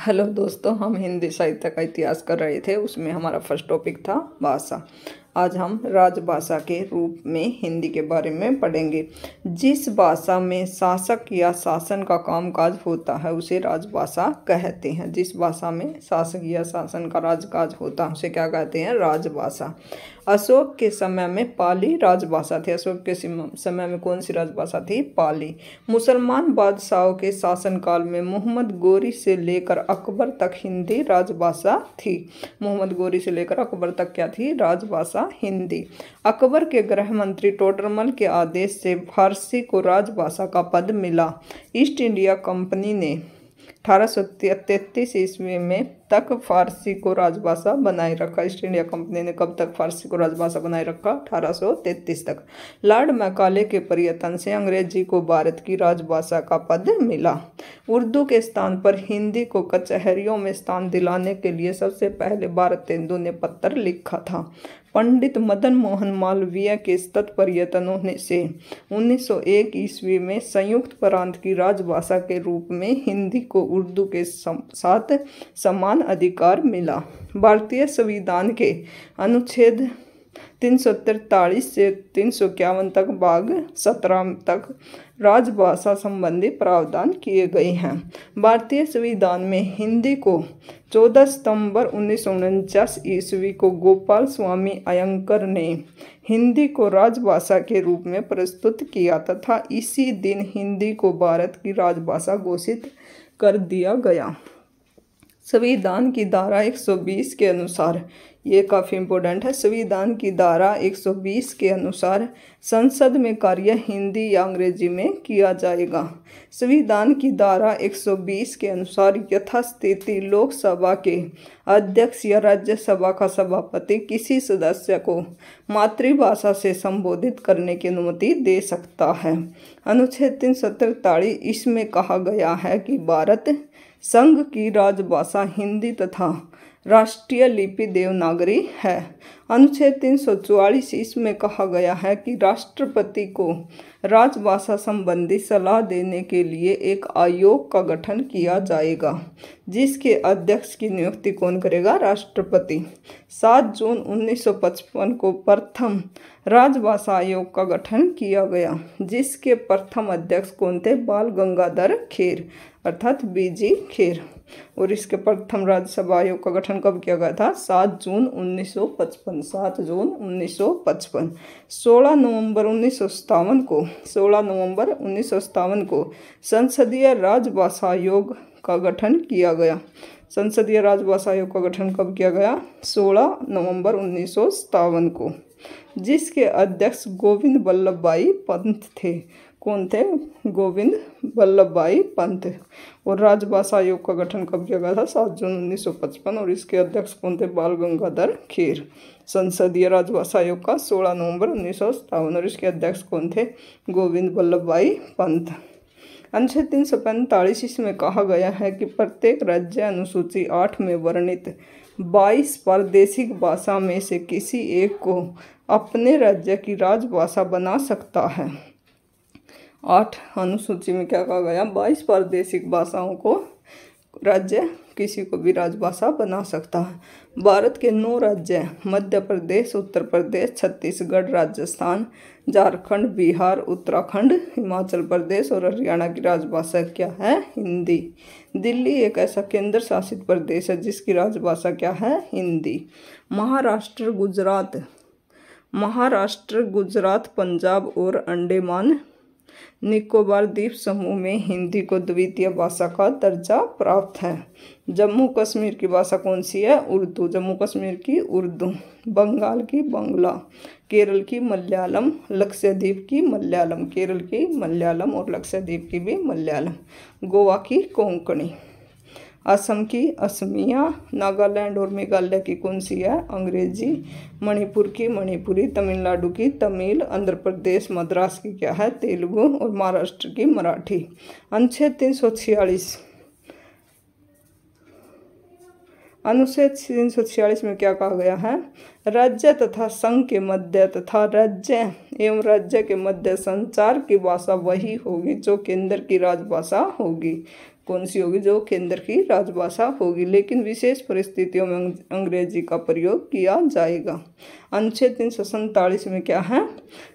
hello दोस्तों हम हिंदी साहित्य का इतिहास कर रहे थे उसमें हमारा फर्स्ट टॉपिक था भाषा आज हम राजभाषा के रूप में हिंदी के बारे में पढ़ेंगे जिस भाषा में शासक या शासन का कामकाज होता है उसे राजभाषा कहते हैं जिस भाषा में शासक या शासन का राजकाज होता है उसे क्या कहते हैं राजभाषा अशोक के समय में पाली राजभाषा थी अशोक के समय में कौन सी राजभाषा थी पाली मुसलमान बादशाहों के शासनकाल में मोहम्मद गोरी से लेकर अकबर तक हिंदी राजभाषा थी मोहम्मद गोरी से लेकर अकबर तक क्या थी राजभाषा हिंदी अकबर के गृह मंत्री टोडरमल के आदेश से फारसी को राजभाषा का पद मिला ईस्ट इंडिया कंपनी ने अठारह सौ तैतीस ईस्वी में तक फारसी को राजभाषा बनाए रखा ईस्ट इंडिया कंपनी ने कब तक फारसी को राजभाषा बनाए रखा अठारह सौ तैतीस तक लॉर्ड मैकाले के प्रयत्न से अंग्रेजी को भारत की राजभाषा का पद मिला उर्दू के स्थान पर हिंदी को कचहरियों में स्थान दिलाने के लिए सबसे पहले भारत तेंदु ने पत्र लिखा था पंडित मदन मोहन मालवीय के सतत पर्यटनों से 1901 ईस्वी में संयुक्त प्रांत की राजभाषा के रूप में हिंदी को उर्दू के साथ समान अधिकार मिला भारतीय संविधान के अनुच्छेद तीन सौ से तीन तक भाग सत्रह तक राजभाषा संबंधी प्रावधान किए गए हैं भारतीय संविधान में हिंदी को 14 सितंबर उन्नीस ईस्वी को गोपाल स्वामी अयंकर ने हिंदी को राजभाषा के रूप में प्रस्तुत किया तथा इसी दिन हिंदी को भारत की राजभाषा घोषित कर दिया गया संविधान की धारा 120 के अनुसार ये काफ़ी इम्पोर्टेंट है संविधान की धारा 120 के अनुसार संसद में कार्य हिंदी या अंग्रेजी में किया जाएगा संविधान की धारा 120 के अनुसार यथास्थिति लोकसभा के अध्यक्ष या राज्यसभा का सभापति किसी सदस्य को मातृभाषा से संबोधित करने की अनुमति दे सकता है अनुच्छेद तीन सत्तर इसमें कहा गया है कि भारत संघ की राजभाषा हिंदी तथा राष्ट्रीय लिपि देवनागरी है अनुच्छेद चौवालीस इसमें कहा गया है कि राष्ट्रपति को राजभाषा संबंधी सलाह देने के लिए एक आयोग का गठन किया जाएगा जिसके अध्यक्ष की नियुक्ति कौन करेगा राष्ट्रपति 7 जून 1955 को प्रथम राजभाषा आयोग का गठन किया गया जिसके प्रथम अध्यक्ष कौन थे बाल गंगाधर खेर अर्थात बीजी खेर और इसके प्रथम राज्यसभा आयोग का गठन कब किया गया था सात जून 1955 7 जून 1955 16 नवंबर उन्नीस को 16 नवंबर उन्नीस को संसदीय राजभाषा आयोग का गठन किया गया संसदीय राजभाषा आयोग का गठन कब किया गया 16 नवंबर उन्नीस को जिसके अध्यक्ष गोविंद वल्लभ भाई पंत थे कौन थे गोविंद वल्लभ भाई पंत और राजभाषा आयोग का गठन कब किया गया था सात जून उन्नीस और इसके अध्यक्ष कौन थे बाल गंगाधर खीर संसदीय राजभाषा आयोग का सोलह नवंबर उन्नीस और इसके अध्यक्ष कौन थे गोविंद वल्लभ भाई पंत अनुच्छेद तीन सौ पैंतालीस इसमें कहा गया है कि प्रत्येक राज्य अनुसूची आठ में वर्णित बाईस प्रादेशिक भाषा में से किसी एक को अपने राज्य की राजभाषा बना सकता है आठ अनुसूची में क्या कहा गया बाईस प्रादेशिक भाषाओं को राज्य किसी को भी राजभाषा बना सकता है भारत के नौ राज्य मध्य प्रदेश उत्तर प्रदेश छत्तीसगढ़ राजस्थान झारखंड बिहार उत्तराखंड हिमाचल प्रदेश और हरियाणा की राजभाषा क्या है हिंदी दिल्ली एक ऐसा केंद्र शासित प्रदेश है जिसकी राजभाषा क्या है हिंदी महाराष्ट्र गुजरात महाराष्ट्र गुजरात पंजाब और अंडेमान निकोबार द्वीप समूह में हिंदी को द्वितीय भाषा का दर्जा प्राप्त है जम्मू कश्मीर की भाषा कौन सी है उर्दू जम्मू कश्मीर की उर्दू बंगाल की बंगला केरल की मलयालम लक्षद्वीप की मलयालम केरल की मलयालम और लक्षद्वीप की भी मलयालम गोवा की कोंकणी असम की असमिया नागालैंड और मेघालय की कौन सी है अंग्रेजी मणिपुर की मणिपुरी तमिलनाडु की तमिल आंध्र प्रदेश मद्रास की क्या है तेलुगु और महाराष्ट्र की मराठी अनुच्छेद तीन सौ छियालीस अनुच्छेद तीन सौ छियालीस में क्या कहा गया है राज्य तथा संघ के मध्य तथा राज्य एवं राज्य के मध्य संचार की भाषा वही होगी जो केंद्र की राजभाषा होगी कौन सी होगी जो केंद्र की राजभाषा होगी लेकिन विशेष परिस्थितियों में अंग्रेजी का प्रयोग किया जाएगा अनुच्छेद तीन सौ सैंतालीस में क्या है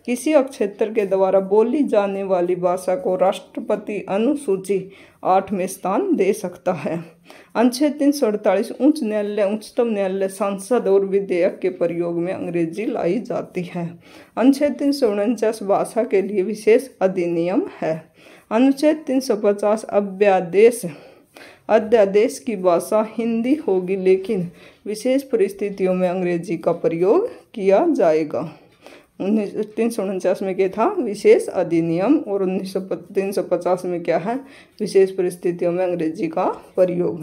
किसी अक्षेत्र के द्वारा बोली जाने वाली भाषा को राष्ट्रपति अनुसूची आठ में स्थान दे सकता है अनुच्छेद तीन सौ अड़तालीस उच्च न्यायालय उच्चतम न्यायालय सांसद और विधेयक के प्रयोग में अंग्रेजी लाई जाती है अनुच्छेद तीन सौ उनचास भाषा के लिए विशेष अधिनियम है अनुच्छेद 350 अभ्यादेश अध्यादेश की भाषा हिंदी होगी लेकिन विशेष परिस्थितियों में अंग्रेजी का प्रयोग किया जाएगा उन्नीस तीन सौ उनचास में क्या था विशेष अधिनियम और उन्नीस सौ तीन सौ पचास में क्या है विशेष परिस्थितियों में अंग्रेजी का प्रयोग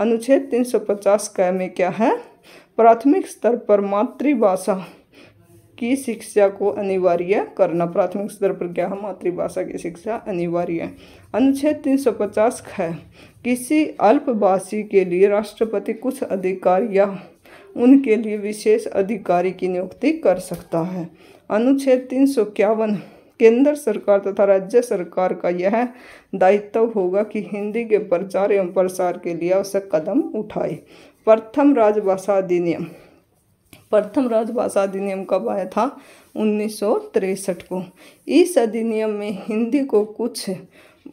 अनुच्छेद तीन सौ पचास का में क्या है प्राथमिक स्तर पर मातृभाषा की शिक्षा को अनिवार्य करना प्राथमिक स्तर पर क्या है मातृभाषा की शिक्षा अनिवार्य अनुच्छेद तीन सौ पचास है किसी अल्पभाषी के लिए राष्ट्रपति कुछ अधिकार या उनके लिए विशेष अधिकारी की नियुक्ति कर सकता है अनुच्छेद तीन सौ इक्यावन केंद्र सरकार तथा राज्य सरकार का यह दायित्व होगा कि हिंदी के प्रचार एवं प्रसार के लिए आवश्यक कदम उठाए प्रथम राजभाषा अधिनियम प्रथम राजभाषा अधिनियम कब आया था उन्नीस को इस अधिनियम में हिंदी को कुछ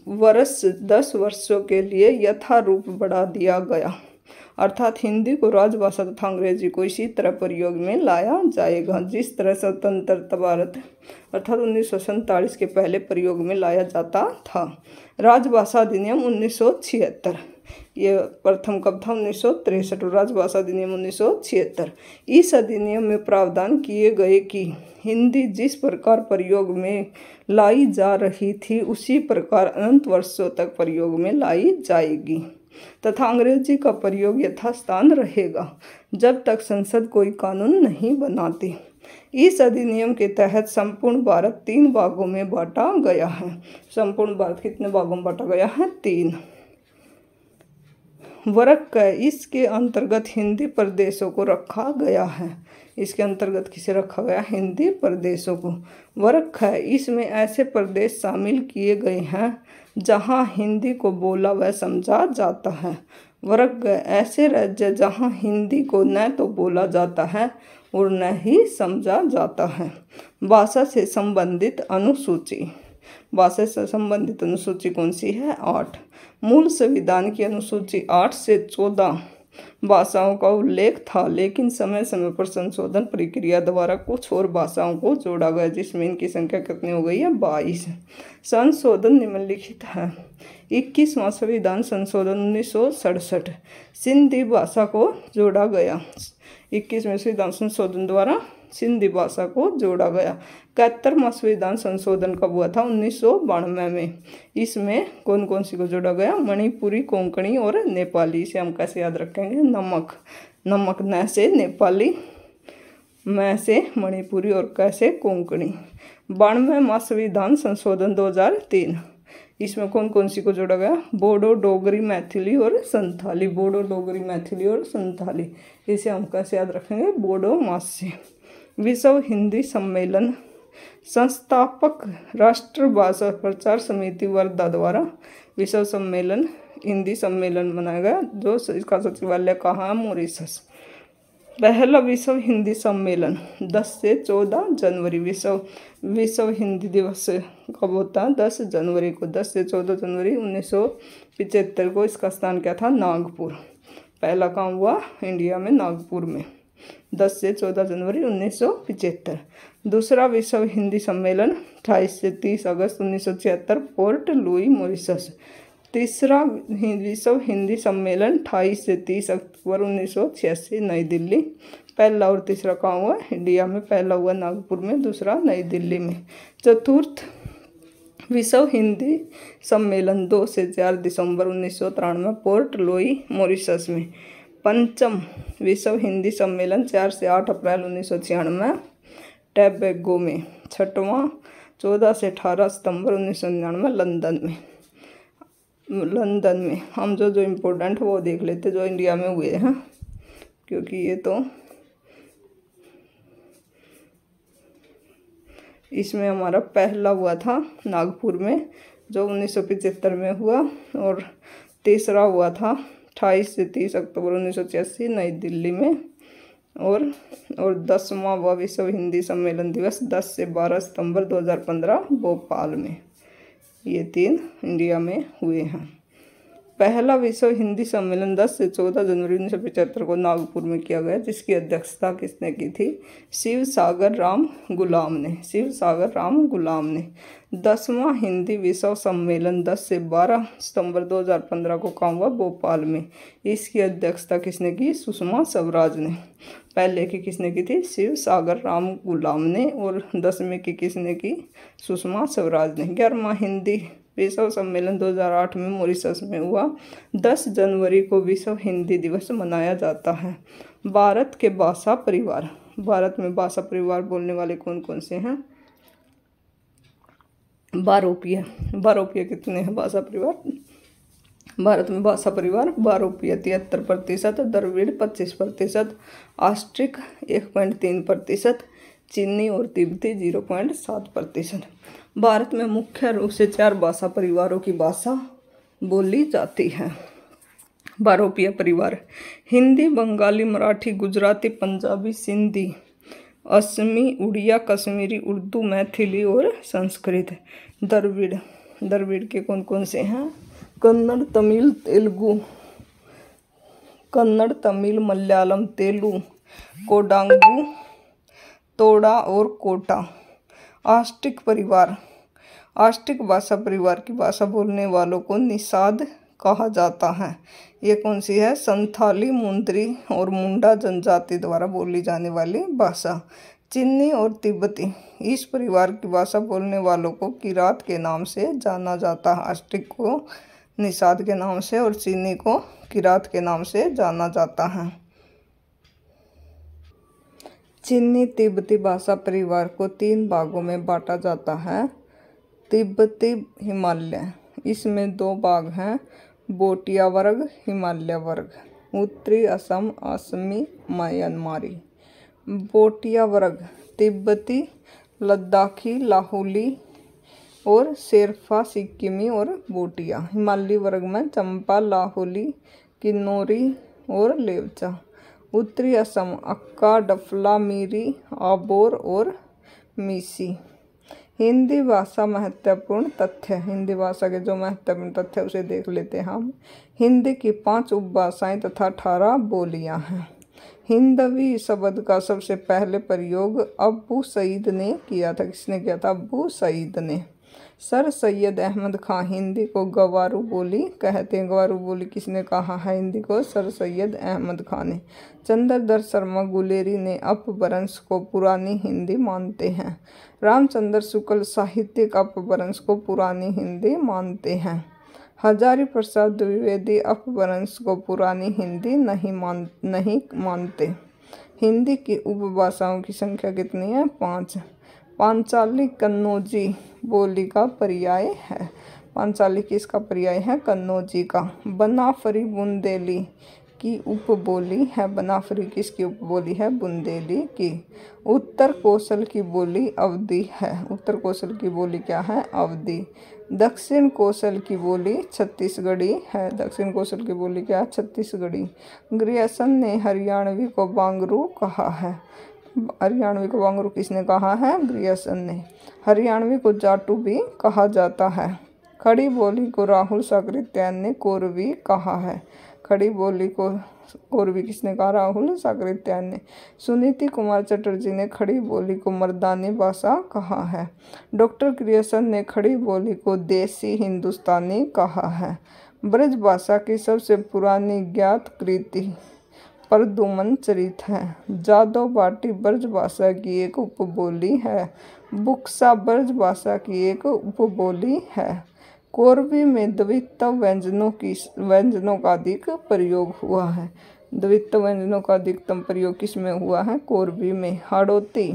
वर्ष दस वर्षों के लिए यथारूप बढ़ा दिया गया अर्थात हिंदी को राजभाषा तथा अंग्रेजी को इसी तरह प्रयोग में लाया जाएगा जिस तरह स्वतंत्रता भारत अर्थात उन्नीस के पहले प्रयोग में लाया जाता था राजभाषा अधिनियम उन्नीस ये प्रथम कब था उन्नीस सौ तिरसठ और राजभाषा अधिनियम उन्नीस सौ छिहत्तर इस अधिनियम में प्रावधान किए गए कि हिंदी जिस प्रकार प्रयोग में लाई जा रही थी उसी प्रकार अनंत वर्षों तक प्रयोग में लाई जाएगी तथा अंग्रेजी का प्रयोग यथास्थान रहेगा जब तक संसद कोई कानून नहीं बनाती इस अधिनियम के तहत संपूर्ण भारत तीन भागों में बांटा गया है संपूर्ण भारत कितने भागों में बांटा गया है तीन वर्ग का इसके अंतर्गत हिंदी प्रदेशों को रखा गया है इसके अंतर्गत किसे रखा गया हिंदी प्रदेशों को वर्ग है इसमें ऐसे प्रदेश शामिल किए गए हैं जहां हिंदी को बोला व समझा जाता है वर्ग ऐसे राज्य जहां हिंदी को न तो बोला जाता है और न ही समझा जाता है भाषा से संबंधित अनुसूची भाषा से संबंधित अनुसूची कौन सी है आठ मूल संविधान की अनुसूची आठ से चौदह भाषाओं का उल्लेख था लेकिन समय समय पर संशोधन प्रक्रिया द्वारा कुछ और भाषाओं को जोड़ा गया जिसमें इनकी संख्या कितनी हो गई है बाईस संशोधन निम्नलिखित है इक्कीसवां संविधान संशोधन उन्नीस सिंधी भाषा को जोड़ा गया इक्कीसवें संविधान संशोधन द्वारा सिंधी भाषा को जोड़ा गया इकहत्तरवा संविधान संशोधन कब हुआ था उन्नीस में इसमें कौन कौन सी को जोड़ा गया मणिपुरी कोंकणी और नेपाली इसे हम कैसे याद रखेंगे नमक नमक न से नेपाली मैं से मणिपुरी और कैसे कोंकणी बानवेवा संविधान संशोधन 2003 इसमें कौन कौन सी को जोड़ा गया बोडो डोगरी मैथिली और संथाली बोडो डोगरी मैथिली और संथाली इसे हम कैसे याद रखेंगे बोडो से विश्व हिंदी सम्मेलन संस्थापक राष्ट्र भाषा प्रचार समिति वर्धा द्वारा विश्व सम्मेलन हिंदी सम्मेलन मनाया गया जो इसका सचिवालय कहाँ मोरिशस पहला विश्व हिंदी सम्मेलन 10 से 14 जनवरी विश्व विश्व हिंदी दिवस कब होता है दस जनवरी को 10 से 14 जनवरी उन्नीस को इसका स्थान क्या था नागपुर पहला काम हुआ इंडिया में नागपुर में दस से चौदह जनवरी उन्नीस दूसरा विश्व हिंदी सम्मेलन अठाईस से तीस अगस्त उन्नीस पोर्ट लुई मॉरिशस तीसरा विश्व हिंदी सम्मेलन अठाईस से तीस अक्टूबर उन्नीस नई दिल्ली पहला और तीसरा कहाँ हुआ इंडिया में पहला हुआ नागपुर में दूसरा नई दिल्ली में चतुर्थ विश्व हिंदी सम्मेलन दो से चार दिसंबर उन्नीस पोर्ट लुई मॉरिशस में पंचम विश्व हिंदी सम्मेलन चार से आठ अप्रैल उन्नीस सौ छियानवे टैबेगो में छठवां चौदह से अठारह सितंबर उन्नीस सौ निन्यानवे लंदन में लंदन में हम जो जो इम्पोर्टेंट वो देख लेते जो इंडिया में हुए हैं क्योंकि ये तो इसमें हमारा पहला हुआ था नागपुर में जो उन्नीस सौ में हुआ और तीसरा हुआ था अट्ठाईस से तीस अक्टूबर उन्नीस सौ छियासी नई दिल्ली में और और दसवां व विश्व हिंदी सम्मेलन दिवस 10 से 12 सितंबर 2015 भोपाल में ये तीन इंडिया में हुए हैं पहला विश्व हिंदी सम्मेलन 10 से 14 जनवरी उन्नीस सौ को नागपुर में किया गया जिसकी अध्यक्षता किसने की थी शिव सागर राम गुलाम ने शिव सागर राम गुलाम ने दसवां हिंदी विश्व सम्मेलन 10 से 12 सितंबर 2015 को काम हुआ भोपाल में इसकी अध्यक्षता किसने की सुषमा स्वराज ने पहले की किसने की थी शिव सागर राम गुलाम ने और दसवें की किसने की सुषमा स्वराज ने ग्यारहवा हिंदी विश्व सम्मेलन 2008 में मॉरिशस में हुआ 10 जनवरी को विश्व हिंदी दिवस मनाया जाता है भारत के भाषा परिवार भारत में भाषा परिवार बोलने वाले कौन कौन से हैं बारोपिया बारोपिया कितने हैं भाषा परिवार भारत में भाषा परिवार बारोपिया तिहत्तर प्रतिशत द्रविड़ पच्चीस प्रतिशत आस्ट्रिक एक पॉइंट तीन प्रतिशत चीनी और तिब्बती जीरो पॉइंट सात प्रतिशत भारत में मुख्य रूप से चार भाषा परिवारों की भाषा बोली जाती है बारोपिया परिवार हिंदी बंगाली मराठी गुजराती पंजाबी सिंधी असमी उड़िया कश्मीरी उर्दू मैथिली और संस्कृत द्रविड़ द्रविड़ के कौन कौन से हैं कन्नड़ तमिल तेलुगु कन्नड़ तमिल मलयालम तेलुगु कोडांगू तोड़ा और कोटा आष्टिक परिवार आष्टिक भाषा परिवार की भाषा बोलने वालों को निषाद कहा जाता है ये कौन सी है संथाली मुंदरी और मुंडा जनजाति द्वारा बोली जाने वाली भाषा चीनी और तिब्बती इस परिवार की भाषा बोलने वालों को किरात के नाम से जाना जाता है आष्टिक को निषाद के नाम से और चीनी को किरात के नाम से जाना जाता है चीनी तिब्बती भाषा परिवार को तीन भागों में बांटा जाता है तिब्बती हिमालय इसमें दो भाग हैं बोटिया वर्ग हिमालय वर्ग उत्तरी असम असमी म्यांमारी बोटिया वर्ग तिब्बती लद्दाखी लाहौली और शेरफा सिक्किमी और बोटिया हिमालय वर्ग में चंपा लाहौली किन्नौरी और लेवचा उत्तरी असम अक्का डफला मीरी आबोर और मीसी हिंदी भाषा महत्वपूर्ण तथ्य हिंदी भाषा के जो महत्वपूर्ण तथ्य उसे देख लेते हैं हम हिंदी की पांच उपभाषाएं तथा अठारह बोलियां हैं हिंदवी शब्द का सबसे पहले प्रयोग अबू सईद ने किया था किसने किया था अबू सईद ने सर सैयद अहमद खां हिंदी को गवारू बोली कहते हैं गवारू बोली किसने कहा है हिंदी को सर सैयद अहमद खां ने चंद्रधर शर्मा गुलेरी ने अपभ्रंश को पुरानी हिंदी मानते हैं रामचंद्र शुक्ल साहित्यिक अपभ्रंश को पुरानी हिंदी मानते हैं हजारी प्रसाद द्विवेदी अपभ्रंश को पुरानी हिंदी नहीं मान नहीं मानते हिंदी की उपभाषाओं की संख्या कितनी है पाँच पांचाली कन्नौजी बोली का पर्याय है पांचाली किसका इसका पर्याय है कन्नौजी का बनाफरी बुंदेली की उपबोली है बनाफरी किसकी उपबोली है बुंदेली की उत्तर कौशल की बोली अवधि है उत्तर कौशल की बोली क्या है अवधि दक्षिण कौशल की बोली छत्तीसगढ़ी है दक्षिण कौशल की बोली क्या है छत्तीसगढ़ी ग्रियसन ने हरियाणवी को बांगरू कहा है हरियाणवी को वांगरू किसने कहा है ग्रियसन ने हरियाणवी को जाटू भी कहा जाता है खड़ी बोली को राहुल सागरित्यान ने कोरवी कहा है खड़ी बोली को कोरवी किसने कहा राहुल साकृत्यान ने सुनीति कुमार चटर्जी ने खड़ी बोली को मर्दानी भाषा कहा है डॉक्टर क्रियसन ने खड़ी बोली को देसी हिंदुस्तानी कहा है ब्रज भाषा की सबसे पुरानी ज्ञात कृति प्रदुमन चरित है जादो बाटी ब्रज भाषा की एक उपबोली है बुक्सा ब्रज भाषा की एक उपबोली है कोरबी में द्वित्व व्यंजनों की व्यंजनों का अधिक प्रयोग हुआ है द्वित्व व्यंजनों का अधिकतम प्रयोग किस में हुआ है कोरबी में हाड़ोती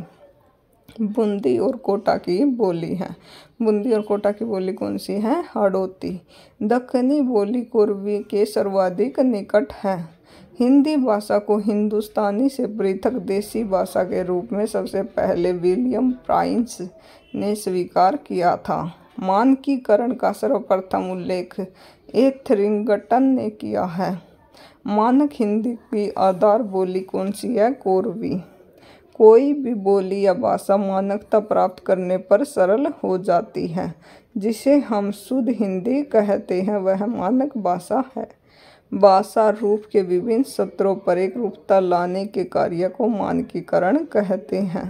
बूंदी और कोटा की बोली है बूंदी और कोटा की बोली कौन सी है हाड़ोती दखनी बोली कोरबी के सर्वाधिक निकट है हिंदी भाषा को हिंदुस्तानी से पृथक देसी भाषा के रूप में सबसे पहले विलियम प्राइंस ने स्वीकार किया था मानकीकरण का सर्वप्रथम उल्लेख एथरिंगटन ने किया है मानक हिंदी की आधार बोली कौन सी है कोरवी कोई भी बोली या भाषा मानकता प्राप्त करने पर सरल हो जाती है जिसे हम शुद्ध हिंदी कहते हैं वह मानक भाषा है भाषा रूप के विभिन्न सत्रों पर एक रूपता लाने के कार्य को मानकीकरण कहते हैं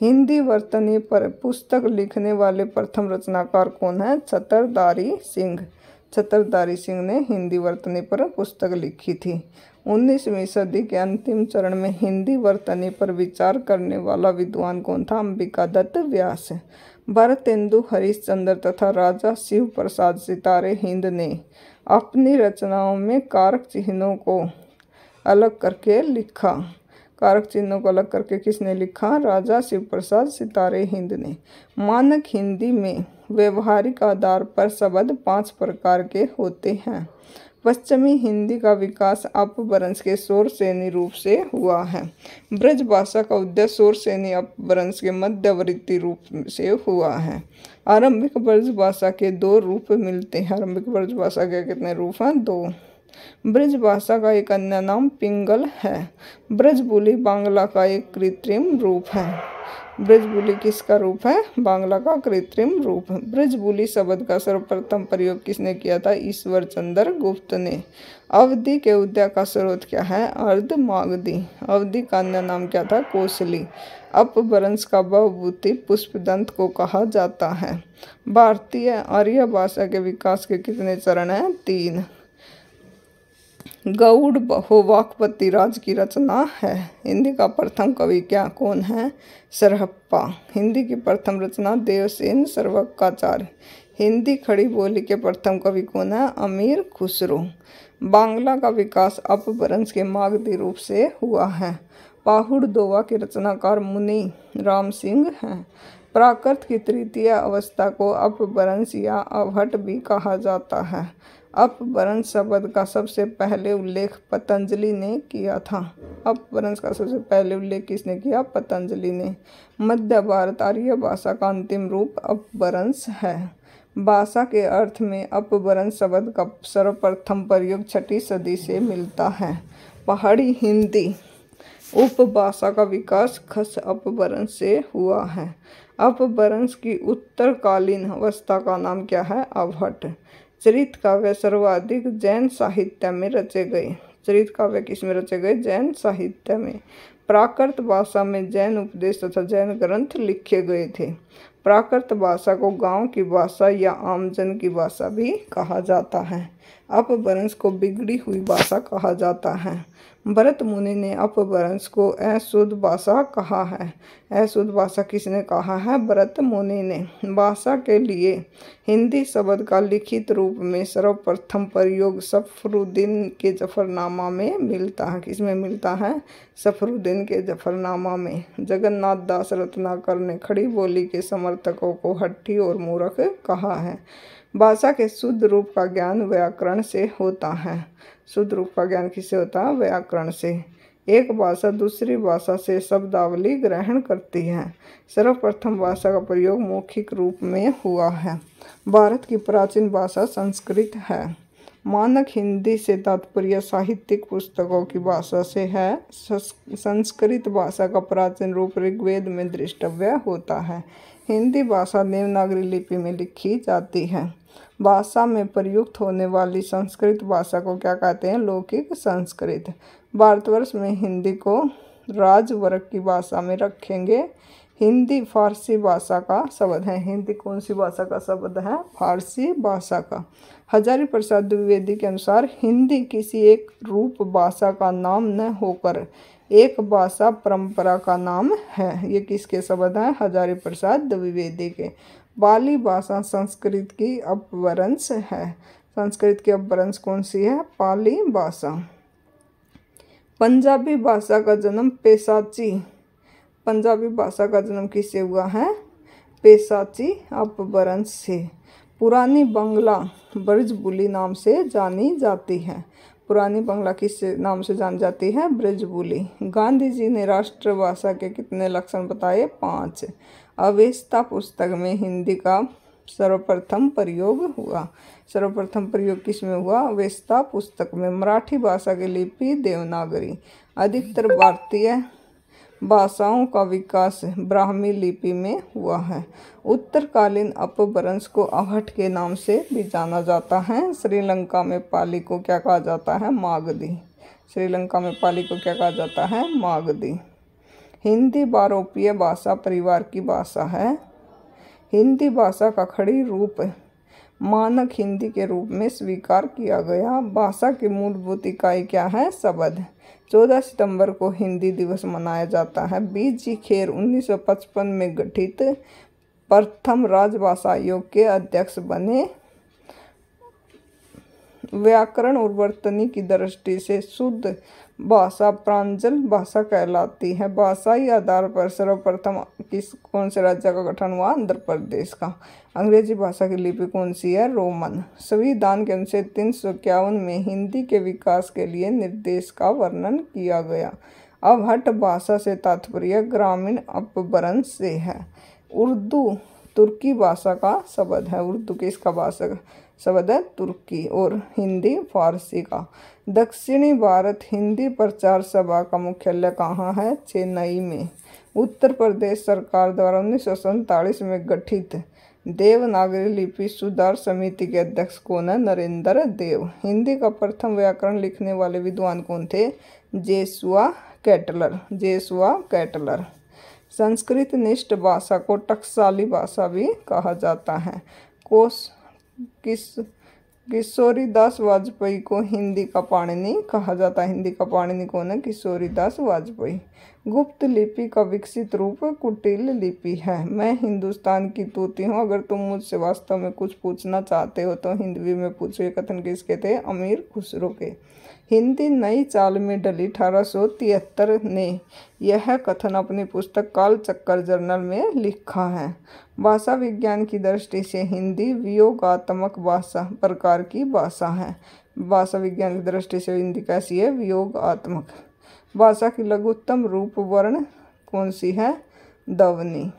हिंदी वर्तनी पर पुस्तक लिखने वाले प्रथम रचनाकार कौन हैं छतरदारी सिंह छतरदारी सिंह ने हिंदी वर्तनी पर पुस्तक लिखी थी उन्नीसवीं सदी के अंतिम चरण में हिंदी वर्तनी पर विचार करने वाला विद्वान कौन था अंबिका दत्त व्यास भरतेंदु हरिश्चंद्र तथा राजा शिव प्रसाद सितारे हिंद ने अपनी रचनाओं में कारक चिन्हों को अलग करके लिखा कारक चिन्हों को अलग करके किसने लिखा राजा शिव प्रसाद सितारे हिंद ने मानक हिंदी में व्यवहारिक आधार पर शब्द पांच प्रकार के होते हैं पश्चिमी हिंदी का विकास अपभ्रंश के शोर सैनी रूप से हुआ है ब्रज भाषा का उदय शोर सैनी अपभ्रंश के मध्यवृत्ति रूप से हुआ है आरंभिक ब्रज भाषा के दो रूप मिलते हैं आरंभिक ब्रज भाषा के कितने रूप हैं दो ब्रज भाषा का एक अन्य नाम पिंगल है ब्रज बोली बांग्ला का एक कृत्रिम रूप है ब्रजबुली किसका रूप है बांग्ला का कृत्रिम रूप ब्रजबुली शब्द का सर्वप्रथम प्रयोग किसने किया था ईश्वर चंद्र गुप्त ने अवधि के उद्या का स्रोत क्या है अर्ध मागधी अवधि का अन्य नाम क्या था कोसली अपभ्रंश का बहुभूति दंत को कहा जाता है भारतीय आर्य भाषा के विकास के कितने चरण हैं तीन गौड़ बहुवाक्पति राज की रचना है हिंदी का प्रथम कवि क्या कौन है सरहप्पा हिंदी की प्रथम रचना देवसेन सर्वकाचार्य हिंदी खड़ी बोली के प्रथम कवि कौन है अमीर खुसरो बांग्ला का विकास अपभ्रंश के मागधी रूप से हुआ है पाहुड़ दोवा के रचनाकार मुनि राम सिंह हैं प्राकृत की तृतीय अवस्था को अपभ्रंश या अवहट भी कहा जाता है अपभ्रंश शब्द का सबसे पहले उल्लेख पतंजलि ने किया था अपभ्रंश का सबसे पहले उल्लेख किसने किया पतंजलि ने मध्य भारत आर्य भाषा का अंतिम रूप अपवरंश है भाषा के अर्थ में अपवरण शब्द का सर्वप्रथम प्रयोग छठी सदी से मिलता है पहाड़ी हिंदी उपभाषा का विकास खस अपभ्रंश से हुआ है अपवरंश की उत्तरकालीन अवस्था का नाम क्या है अवहट चरित काव्य सर्वाधिक जैन साहित्य में रचे गए चरित काव्य किस में रचे गए जैन साहित्य में प्राकृत भाषा में जैन उपदेश तथा जैन ग्रंथ लिखे गए थे प्राकृत भाषा को गांव की भाषा या आमजन की भाषा भी कहा जाता है अपभ्रंश को बिगड़ी हुई भाषा कहा जाता है भरत मुनि ने अपभ्रंश को अशुद्ध भाषा कहा है अशुद्ध भाषा किसने कहा है भरत मुनि ने भाषा के लिए हिंदी शब्द का लिखित रूप में सर्वप्रथम प्रयोग सफरुद्दीन के जफरनामा में मिलता है किसमें मिलता है सफरुद्दीन के जफरनामा में जगन्नाथ दास रत्नाकर ने खड़ी बोली के समर्थकों को हट्ठी और मूर्ख कहा है भाषा के शुद्ध रूप का ज्ञान व्याकरण से होता है शुद्ध रूप का ज्ञान किसे होता है व्याकरण से एक भाषा दूसरी भाषा से शब्दावली ग्रहण करती है सर्वप्रथम भाषा का प्रयोग मौखिक रूप में हुआ है भारत की प्राचीन भाषा संस्कृत है मानक हिंदी से तात्पर्य साहित्यिक पुस्तकों की भाषा से है संस्कृत भाषा का प्राचीन रूप ऋग्वेद में दृष्टव्य होता है हिंदी भाषा देवनागरी लिपि में लिखी जाती है भाषा में प्रयुक्त होने वाली संस्कृत भाषा को क्या कहते हैं लौकिक संस्कृत भारतवर्ष में हिंदी को राजवर्ग की भाषा में रखेंगे हिंदी फारसी भाषा का शब्द है हिंदी कौन सी भाषा का शब्द है फारसी भाषा का हजारी प्रसाद द्विवेदी के अनुसार हिंदी किसी एक रूप भाषा का नाम न होकर एक भाषा परंपरा का नाम है ये किसके शब्द हैं हजारी प्रसाद द्विवेदी के बाली भाषा संस्कृत की अपवरंश है संस्कृत की अपवरंश कौन सी है पाली भाषा पंजाबी भाषा का जन्म पेशाची पंजाबी भाषा का जन्म किससे हुआ है पेशाची अपवरंश से पुरानी बंगला ब्रजबुली नाम से जानी जाती है पुरानी बंगला किस नाम से जान जाती है ब्रजबुली गांधी जी ने राष्ट्रभाषा के कितने लक्षण बताए पाँच अवेस्ता पुस्तक में हिंदी का सर्वप्रथम प्रयोग हुआ सर्वप्रथम प्रयोग किस में हुआ अवेस्ता पुस्तक में मराठी भाषा की लिपि देवनागरी अधिकतर भारतीय भाषाओं का विकास ब्राह्मी लिपि में हुआ है उत्तरकालीन अपभ्रंश को अहट के नाम से भी जाना जाता है श्रीलंका में पाली को क्या कहा जाता है मागधी श्रीलंका में पाली को क्या कहा जाता है मागधी हिंदी बारोपीय भाषा परिवार की भाषा है हिंदी भाषा का खड़ी रूप मानक हिंदी के रूप में स्वीकार किया गया भाषा की मूलभूत इकाई क्या है शब्द चौदह सितंबर को हिंदी दिवस मनाया जाता है बी जी खेर 1955 में गठित प्रथम राजभाषा आयोग के अध्यक्ष बने व्याकरण और वर्तनी की दृष्टि से शुद्ध भाषा प्रांजल भाषा कहलाती है भाषाई आधार पर सर्वप्रथम किस कौन से राज्य का गठन हुआ आंध्र प्रदेश का अंग्रेजी भाषा की लिपि कौन सी है रोमन संविधान के अनुच्छेद तीन सौ इक्यावन में हिंदी के विकास के लिए निर्देश का वर्णन किया गया अब हट भाषा से तात्पर्य ग्रामीण अपभ्रंश से है उर्दू तुर्की भाषा का शब्द है उर्दू किसका भाषा शब्द है तुर्की और हिंदी फारसी का दक्षिणी भारत हिंदी प्रचार सभा का मुख्यालय कहाँ है चेन्नई में उत्तर प्रदेश सरकार द्वारा उन्नीस में गठित देवनागरी लिपि सुधार समिति के अध्यक्ष कौन है नरेंद्र देव हिंदी का प्रथम व्याकरण लिखने वाले विद्वान कौन थे जेसुआ कैटलर जेसुआ कैटलर संस्कृत निष्ठ भाषा को टक्साली भाषा भी कहा जाता है कोश किस किशोरी दास वाजपेयी को हिंदी का पाणिनि कहा जाता है हिंदी का पाणिनि कौन है किशोरी दास वाजपेयी गुप्त लिपि का विकसित रूप कुटिल लिपि है मैं हिंदुस्तान की तूती हूँ अगर तुम मुझसे वास्तव में कुछ पूछना चाहते हो तो हिंदी में पूछो ये कथन किसके थे अमीर खुसरो के हिंदी नई चाल में डली अठारह ने यह कथन अपनी पुस्तक काल चक्कर जर्नल में लिखा है भाषा विज्ञान की दृष्टि से हिंदी वियोगात्मक भाषा प्रकार की भाषा है भाषा विज्ञान की दृष्टि से हिंदी कैसी है वियोगात्मक भाषा की लघुत्तम रूप वर्ण कौन सी है दवनी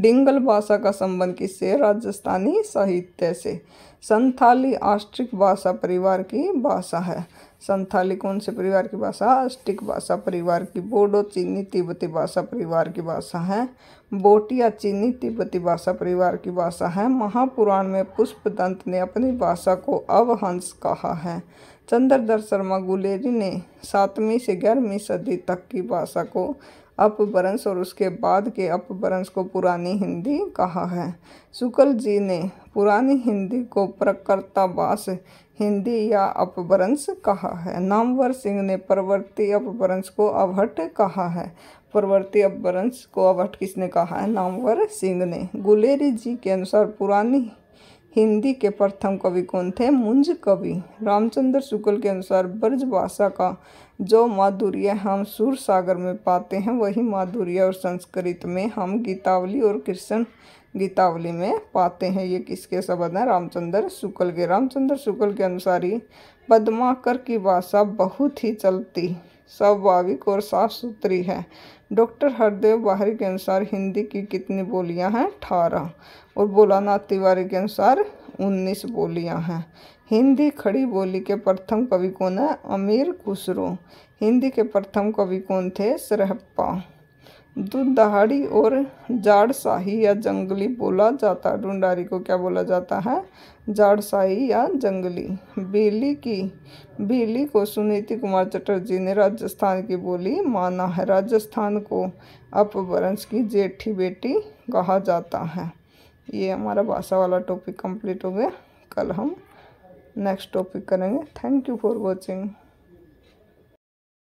डिंगल भाषा का संबंध किससे राजस्थानी साहित्य से संथाली आस्ट्रिक भाषा परिवार की भाषा है संथाली कौन से परिवार की भाषा आस्ट्रिक भाषा परिवार की बोडो चीनी तिब्बती भाषा परिवार की भाषा है बोटिया चीनी तिब्बती भाषा परिवार की भाषा है महापुराण में पुष्प दंत ने अपनी भाषा को अवहंस कहा है चंद्रधर शर्मा गुलेरी ने सातवीं से ग्यारहवीं सदी तक की भाषा को अपभ्रंश और उसके बाद के अपभ्रंश को पुरानी हिंदी कहा है शुक्ल जी ने पुरानी हिंदी को प्रकर्तावास हिंदी या अपभ्रंश कहा है नामवर सिंह ने प्रवर्ती अपभ्रंश को अवहट कहा है परवर्ती अपभ्रंश को अवहट किसने कहा है नामवर सिंह ने गुलेरी जी के अनुसार पुरानी हिंदी के प्रथम कवि कौन थे मुंज कवि रामचंद्र शुक्ल के अनुसार ब्रज भाषा का जो माधुर्य हम सूर सागर में पाते हैं वही माधुर्य और संस्कृत में हम गीतावली और कृष्ण गीतावली में पाते हैं ये किसके शब्द हैं रामचंद्र शुक्ल के रामचंद्र शुक्ल के अनुसार ही पदमाकर की भाषा बहुत ही चलती स्वाभाविक और साफ सुथरी है डॉक्टर हरदेव बाहरी के अनुसार हिंदी की कितनी बोलियां हैं अठारह और बोलाना तिवारी के अनुसार उन्नीस बोलियां हैं हिंदी खड़ी बोली के प्रथम कवि कौन है अमीर खुसरो हिंदी के प्रथम कवि कौन थे सरहप्पा दुदहाड़ी और जाड़शाही या जंगली बोला जाता है ढूंढारी को क्या बोला जाता है जाड़शाही या जंगली बेली की बेली को सुनीति कुमार चटर्जी ने राजस्थान की बोली माना है राजस्थान को अपवरंश की जेठी बेटी कहा जाता है ये हमारा भाषा वाला टॉपिक कंप्लीट हो गया कल हम नेक्स्ट टॉपिक करेंगे थैंक यू फॉर वॉचिंग